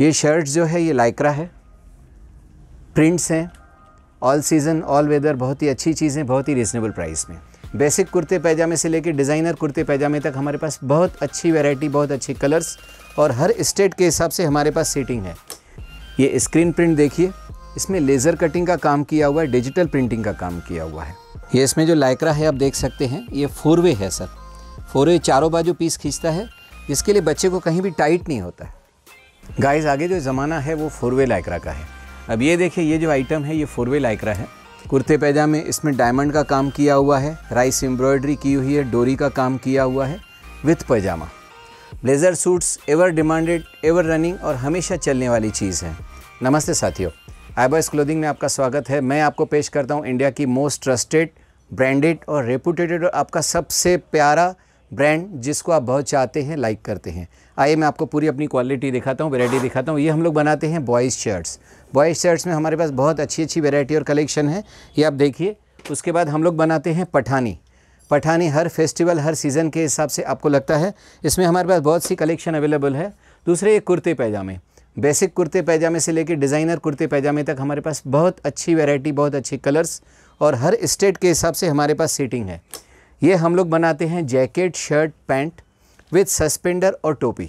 ये शर्ट जो है ये लाइक्रा है प्रिंट्स हैं ऑल सीज़न ऑल वेदर बहुत ही अच्छी चीज़ें बहुत ही रीज़नेबल प्राइस में बेसिक कुर्ते पैजामे से लेकर डिज़ाइनर कुर्ते पैजामे तक हमारे पास बहुत अच्छी वैरायटी बहुत अच्छे कलर्स और हर स्टेट के हिसाब से हमारे पास सीटिंग है ये स्क्रीन प्रिंट देखिए इसमें लेज़र कटिंग का काम किया हुआ है डिजिटल प्रिंटिंग का काम किया हुआ है ये इसमें जो लाइक्रा है आप देख सकते हैं ये फोरवे है सर फोरवे चारों बाजू पीस खींचता है इसके लिए बच्चे को कहीं भी टाइट नहीं होता है गाइस आगे जो ज़माना है वो फोर वे लाइकरा का है अब ये देखिए ये जो आइटम है ये फोर वे है कुर्ते पैजामे इसमें डायमंड का काम किया हुआ है राइस एम्ब्रॉयडरी की हुई है डोरी का काम किया हुआ है with pyjama blazer suits ever demanded ever running और हमेशा चलने वाली चीज़ है नमस्ते साथियों आईबॉयस क्लोथिंग में आपका स्वागत है मैं आपको पेश करता हूँ इंडिया की मोस्ट ट्रस्टेड ब्रांडेड और रेपूटेटेड और आपका सबसे प्यारा ब्रांड जिसको आप बहुत चाहते हैं लाइक करते हैं आइए मैं आपको पूरी अपनी क्वालिटी दिखाता हूँ वेराइटी दिखाता हूँ ये हम लोग बनाते हैं बॉयज़ शर्ट्स बॉयज़ शर्ट्स में हमारे पास बहुत अच्छी अच्छी वेराइटी और कलेक्शन है ये आप देखिए उसके बाद हम लोग बनाते हैं पठानी पठानी हर फेस्टिवल हर सीज़न के हिसाब से आपको लगता है इसमें हमारे पास बहुत सी कलेक्शन अवेलेबल है दूसरे ये कुर्ते पैजामे बेसिक कुर्ते पैजामे से लेकर डिज़ाइनर कुर्ते पैजामे तक हमारे पास बहुत अच्छी वेराइटी बहुत अच्छे कलर्स और हर स्टेट के हिसाब से हमारे पास सीटिंग है ये हम लोग बनाते हैं jacket shirt pant with suspender और टोपी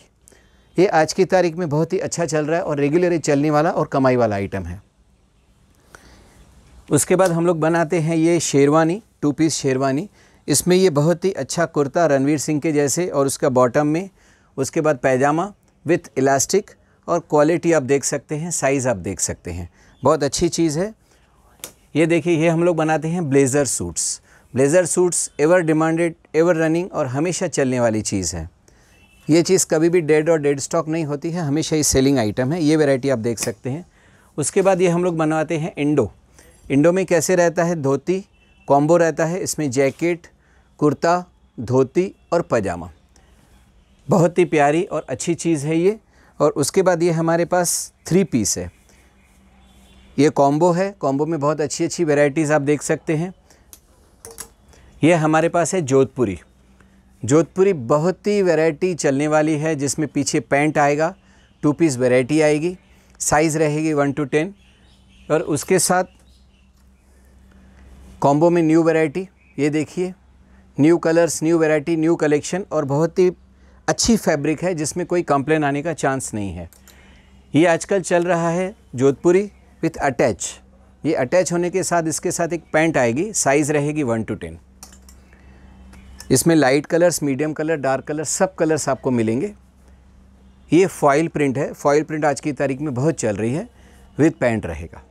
ये आज की तारीख में बहुत ही अच्छा चल रहा है और रेगुलर चलने वाला और कमाई वाला आइटम है उसके बाद हम लोग बनाते हैं ये शेरवानी टू पीस शेरवानी इसमें ये बहुत ही अच्छा कुर्ता रणवीर सिंह के जैसे और उसका बॉटम में उसके बाद पैजामा विथ इलास्टिक और क्वालिटी आप देख सकते हैं साइज़ आप देख सकते हैं बहुत अच्छी चीज़ है ये देखिए ये हम लोग बनाते हैं blazer suits blazer suits ever demanded ever running और हमेशा चलने वाली चीज़ है ये चीज़ कभी भी डेड और डेड स्टॉक नहीं होती है हमेशा ही सेलिंग आइटम है ये वेराइटी आप देख सकते हैं उसके बाद ये हम लोग बनवाते हैं इंडो इंडो में कैसे रहता है धोती कॉम्बो रहता है इसमें जैकेट कुर्ता धोती और पजामा बहुत ही प्यारी और अच्छी चीज़ है ये और उसके बाद ये हमारे पास थ्री पीस है ये कॉम्बो है कॉम्बो में बहुत अच्छी अच्छी वेराइटीज़ आप देख सकते हैं ये हमारे पास है जोधपुरी जोधपुरी बहुत ही वैरायटी चलने वाली है जिसमें पीछे पैंट आएगा टू पीस वैरायटी आएगी साइज़ रहेगी वन टू टेन और उसके साथ कॉम्बो में न्यू वैरायटी ये देखिए new colours new variety new collection और बहुत ही अच्छी फैब्रिक है जिसमें कोई कंप्लेन आने का चांस नहीं है ये आजकल चल रहा है जोधपुरी विथ अटैच ये अटैच होने के साथ इसके साथ एक पैंट आएगी साइज़ रहेगी वन टू टेन इसमें light colours medium colour dark colour सब कलर्स आपको मिलेंगे ये फॉइल प्रिंट है फॉइल प्रिंट आज की तारीख में बहुत चल रही है विथ पैंट रहेगा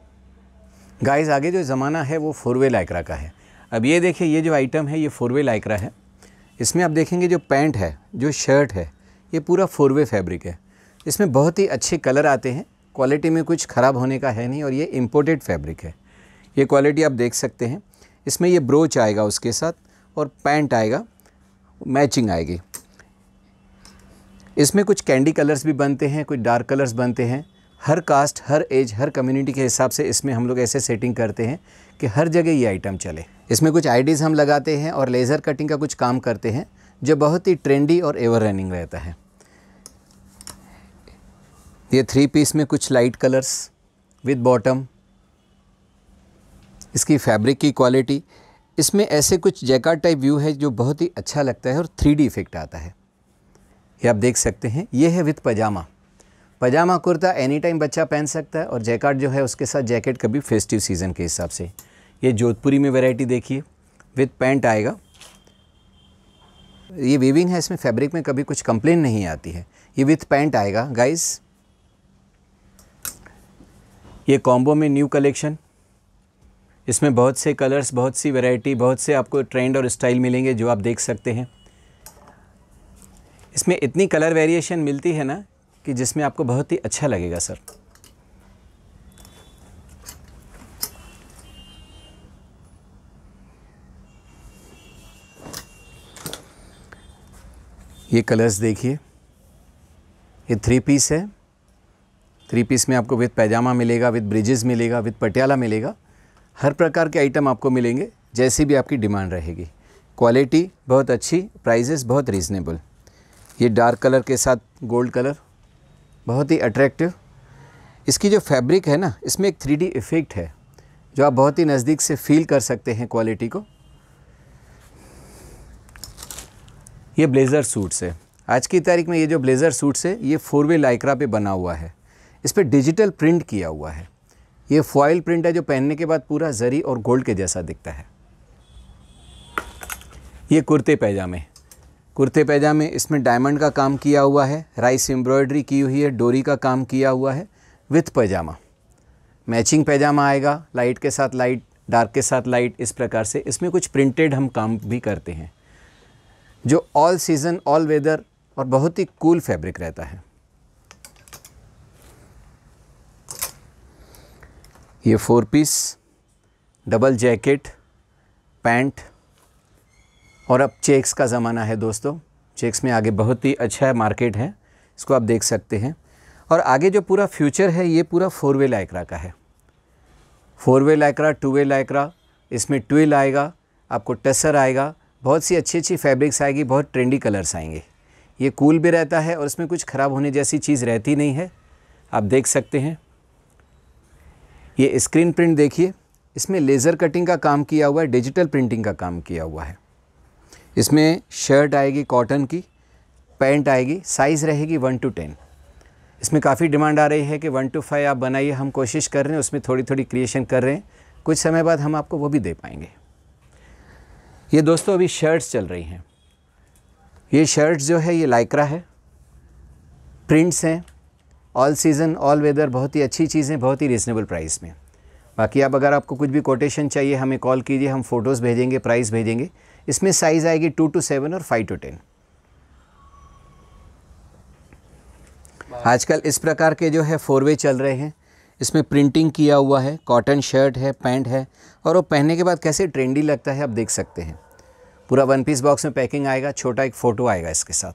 गाइस आगे जो ज़माना है वो फोर वे लाइकरा का है अब ये देखिए ये जो आइटम है ये फोर वे है इसमें आप देखेंगे जो पैंट है जो शर्ट है ये पूरा फोर वे फैब्रिक है इसमें बहुत ही अच्छे कलर आते हैं क्वालिटी में कुछ ख़राब होने का है नहीं और ये इम्पोर्टेड फैब्रिक है ये क्वालिटी आप देख सकते हैं इसमें ये ब्रोच आएगा उसके साथ और पैंट आएगा मैचिंग आएगी इसमें कुछ कैंडी कलर्स भी बनते हैं कुछ डार्क कलर्स बनते हैं हर कास्ट हर एज हर कम्युनिटी के हिसाब से इसमें हम लोग ऐसे सेटिंग करते हैं कि हर जगह ये आइटम चले इसमें कुछ आईडीज़ हम लगाते हैं और लेज़र कटिंग का कुछ काम करते हैं जो बहुत ही ट्रेंडी और एवर रनिंग रहता है ये थ्री पीस में कुछ लाइट कलर्स विद बॉटम इसकी फैब्रिक की क्वालिटी इसमें ऐसे कुछ जैकार टाइप व्यू है जो बहुत ही अच्छा लगता है और थ्री डी इफ़ेक्ट आता है ये आप देख सकते हैं ये है with pajama pajama kurta any time बच्चा पहन सकता है और जैकार्ड जो है उसके साथ जैकेट कभी फेस्टिव सीज़न के हिसाब से ये जोधपुरी में वैरायटी देखिए विथ पैंट आएगा ये वीविंग है इसमें फैब्रिक में कभी कुछ कंप्लेन नहीं आती है ये विथ पैंट आएगा गाइस ये कॉम्बो में न्यू कलेक्शन इसमें बहुत से कलर्स बहुत सी वैरायटी बहुत से आपको ट्रेंड और स्टाइल मिलेंगे जो आप देख सकते हैं इसमें इतनी कलर वेरिएशन मिलती है ना कि जिसमें आपको बहुत ही अच्छा लगेगा सर ये कलर्स देखिए ये थ्री पीस है थ्री पीस में आपको विद पैजामा मिलेगा विद ब्रिजेस मिलेगा विद पटियाला मिलेगा हर प्रकार के आइटम आपको मिलेंगे जैसी भी आपकी डिमांड रहेगी क्वालिटी बहुत अच्छी प्राइजेस बहुत रीज़नेबल ये डार्क कलर के साथ गोल्ड कलर बहुत ही अट्रैक्टिव इसकी जो फैब्रिक है ना इसमें एक थ्री इफ़ेक्ट है जो आप बहुत ही नज़दीक से फील कर सकते हैं क्वालिटी को ये ब्लेज़र सूट से आज की तारीख में ये जो ब्लेज़र सूट से ये फोर वे लाइक्रा पे बना हुआ है इस पर डिजिटल प्रिंट किया हुआ है ये फॉइल प्रिंट है जो पहनने के बाद पूरा जरी और गोल्ड के जैसा दिखता है ये कुर्ते पैजामे कुर्ते पैजामे इसमें डायमंड का काम किया हुआ है राइस एम्ब्रॉयडरी की हुई है डोरी का काम किया हुआ है विथ पैजामा मैचिंग पैजामा आएगा लाइट के साथ लाइट डार्क के साथ लाइट इस प्रकार से इसमें कुछ प्रिंटेड हम काम भी करते हैं जो ऑल सीज़न ऑल वेदर और बहुत ही कूल फैब्रिक रहता है ये four piece double jacket pant और अब चेक्स का ज़माना है दोस्तों चेक्स में आगे बहुत ही अच्छा मार्केट है इसको आप देख सकते हैं और आगे जो पूरा फ्यूचर है ये पूरा फोर वे लाइक्रा का है four way lycra two way lycra इसमें ट्विल आएगा आपको टसर आएगा बहुत सी अच्छी अच्छी फैब्रिक्स आएगी बहुत ट्रेंडी कलर्स आएंगे ये कूल भी रहता है और इसमें कुछ ख़राब होने जैसी चीज़ रहती नहीं है आप देख सकते हैं ये स्क्रीन प्रिंट देखिए इसमें लेज़र कटिंग का काम किया हुआ है डिजिटल प्रिंटिंग का काम किया हुआ है इसमें शर्ट आएगी कॉटन की पैंट आएगी साइज़ रहेगी वन टू टेन इसमें काफ़ी डिमांड आ रही है कि वन टू फाइव आप बनाइए हम कोशिश कर रहे हैं उसमें थोड़ी थोड़ी क्रिएशन कर रहे हैं कुछ समय बाद हम आपको वो भी दे पाएंगे ये दोस्तों अभी शर्ट्स चल रही हैं ये शर्ट्स जो है ये लाइक्रा है प्रिंट्स हैं ऑल सीज़न ऑल वेदर बहुत ही अच्छी चीज़ें बहुत ही रीज़नेबल प्राइस में बाकी आप अगर आपको कुछ भी कोटेशन चाहिए हमें कॉल कीजिए हम फ़ोटोज़ भेजेंगे प्राइस भेजेंगे इसमें साइज़ आएगी टू टू सेवन और फाइव टू टेन आजकल इस प्रकार के जो है फोर वे चल रहे हैं इसमें प्रिंटिंग किया हुआ है कॉटन शर्ट है पैंट है और वो पहनने के बाद कैसे ट्रेंडी लगता है आप देख सकते हैं पूरा वन पीस बॉक्स में पैकिंग आएगा छोटा एक फ़ोटो आएगा इसके साथ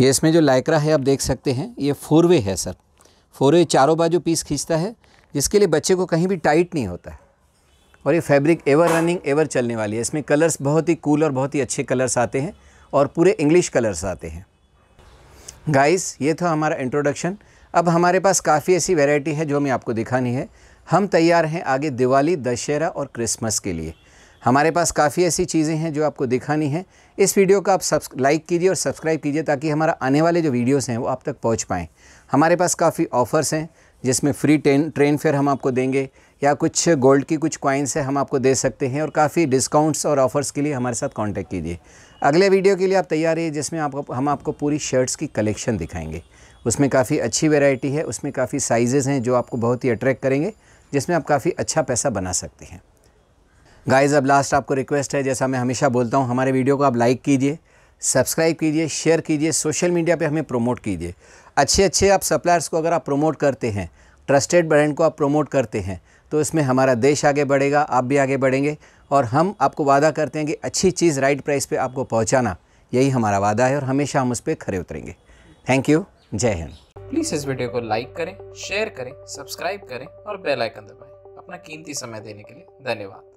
ये इसमें जो लाइकरा है आप देख सकते हैं ये फोर वे है सर फोर वे चारों बाजू पीस खींचता है जिसके लिए बच्चे को कहीं भी टाइट नहीं होता है और ये फैब्रिक एवर रनिंग एवर चलने वाली है इसमें कलर्स बहुत ही कूल और बहुत ही अच्छे कलर्स आते हैं और पूरे इंग्लिश कलर्स आते हैं गाइस ये था हमारा इंट्रोडक्शन अब हमारे पास काफ़ी ऐसी वेराइटी है जो हमें आपको दिखानी है हम तैयार हैं आगे दिवाली दशहरा और क्रिसमस के लिए हमारे पास काफ़ी ऐसी चीज़ें हैं जो आपको दिखानी है इस वीडियो को आप सब लाइक कीजिए और सब्सक्राइब कीजिए ताकि हमारा आने वाले जो वीडियोस हैं वो आप तक पहुंच पाएँ हमारे पास काफ़ी ऑफ़र्स हैं जिसमें फ्री ट्रेन ट्रेन फेयर हम आपको देंगे या कुछ गोल्ड की कुछ कॉइन्स है हम आपको दे सकते हैं और काफ़ी डिस्काउंट्स और ऑफ़र्स के लिए हमारे साथ कॉन्टैक्ट कीजिए अगले वीडियो के लिए आप तैयार रहिए जिसमें आपको हम आपको पूरी शर्ट्स की कलेक्शन दिखाएंगे उसमें काफ़ी अच्छी वेराइटी है उसमें काफ़ी साइज़ हैं जो आपको बहुत ही अट्रैक्ट करेंगे जिसमें आप काफ़ी अच्छा पैसा बना सकते हैं गाइस अब लास्ट आपको रिक्वेस्ट है जैसा मैं हमेशा बोलता हूँ हमारे वीडियो को आप लाइक कीजिए सब्सक्राइब कीजिए शेयर कीजिए सोशल मीडिया पे हमें प्रमोट कीजिए अच्छे अच्छे आप सप्लायर्स को अगर आप प्रमोट करते हैं ट्रस्टेड ब्रांड को आप प्रमोट करते हैं तो इसमें हमारा देश आगे बढ़ेगा आप भी आगे बढ़ेंगे और हम आपको वादा करते हैं कि अच्छी चीज़ राइट प्राइस पर आपको पहुँचाना यही हमारा वादा है और हमेशा हम उस पर खड़े उतरेंगे थैंक यू जय हिंद प्लीज़ इस वीडियो को लाइक करें शेयर करें सब्सक्राइब करें और बेलाइकन दबाएँ अपना कीमती समय देने के लिए धन्यवाद